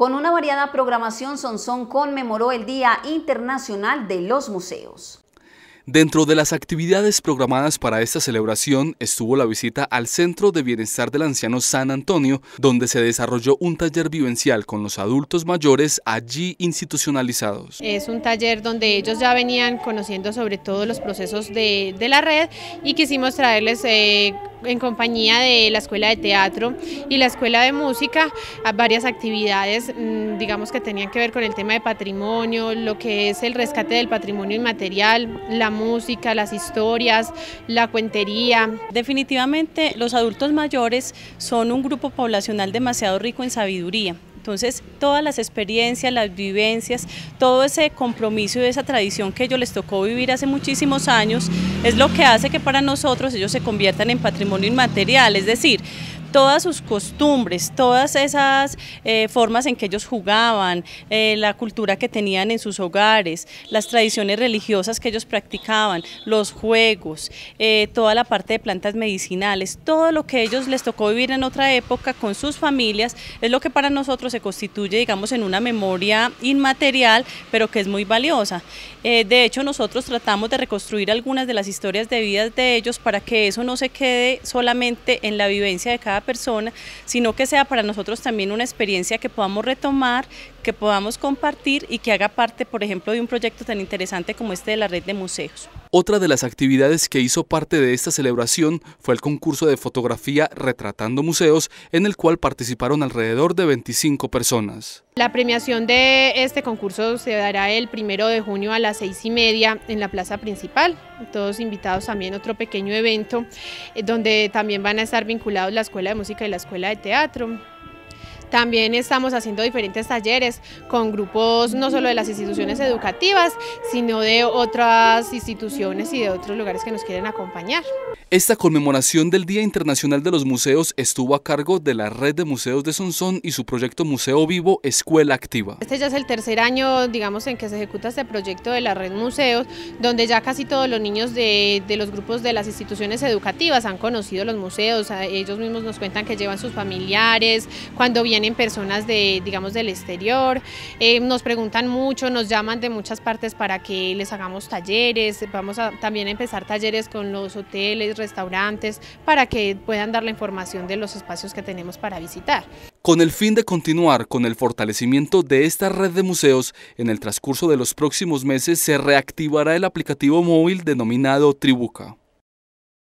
Con una variada programación, Sonsón conmemoró el Día Internacional de los Museos. Dentro de las actividades programadas para esta celebración estuvo la visita al Centro de Bienestar del Anciano San Antonio, donde se desarrolló un taller vivencial con los adultos mayores allí institucionalizados. Es un taller donde ellos ya venían conociendo sobre todo los procesos de, la red y quisimos traerles eh, en compañía de la Escuela de Teatro y la Escuela de Música a varias actividades, mm, digamos que tenían que ver con el tema de patrimonio, lo que es el rescate del patrimonio inmaterial, la música, las historias, la cuentería. Definitivamente los adultos mayores son un grupo poblacional demasiado rico en sabiduría entonces, todas las experiencias, las vivencias, todo ese compromiso y esa tradición que ellos les tocó vivir hace muchísimos años, es lo que hace que para nosotros ellos se conviertan en patrimonio inmaterial, es decir, todas sus costumbres, todas esas eh, formas en que ellos jugaban, eh, la cultura que tenían en sus hogares, las tradiciones religiosas que ellos practicaban, los juegos, eh, toda la parte de plantas medicinales, todo lo que ellos les tocó vivir en otra época con sus familias, es lo que para nosotros se constituye, digamos, en una memoria inmaterial, pero que es muy valiosa. de hecho, nosotros tratamos de reconstruir algunas de las historias de vidas de ellos para que eso no se quede solamente en la vivencia de cada persona, sino que sea para nosotros también una experiencia que podamos retomar, que podamos compartir y que haga parte, por ejemplo, de un proyecto tan interesante como este de la red de museos. Otra de las actividades que hizo parte de esta celebración fue el concurso de fotografía Retratando Museos, en el cual participaron alrededor de 25 personas. La premiación de este concurso se dará el primero de junio a las seis y media en la plaza principal. Todos invitados también a otro pequeño evento eh, donde también van a estar vinculados la Escuela de Música y la Escuela de Teatro. También estamos haciendo diferentes talleres con grupos no solo de las instituciones educativas, sino de otras instituciones y de otros lugares que nos quieren acompañar. Esta conmemoración del Día Internacional de los Museos estuvo a cargo de la Red de Museos de Sonsón y su proyecto Museo Vivo Escuela Activa. Este ya es el tercer año, digamos, en que se ejecuta este proyecto de la Red Museos, donde ya casi todos los niños de, de los grupos de las instituciones educativas han conocido los museos, ellos mismos nos cuentan que llevan sus familiares, cuando vienen vienen personas de, digamos, del exterior, eh, nos preguntan mucho, nos llaman de muchas partes para que les hagamos talleres, vamos a también a empezar talleres con los hoteles, restaurantes, para que puedan dar la información de los espacios que tenemos para visitar. Con el fin de continuar con el fortalecimiento de esta red de museos, en el transcurso de los próximos meses se reactivará el aplicativo móvil denominado Tribuca.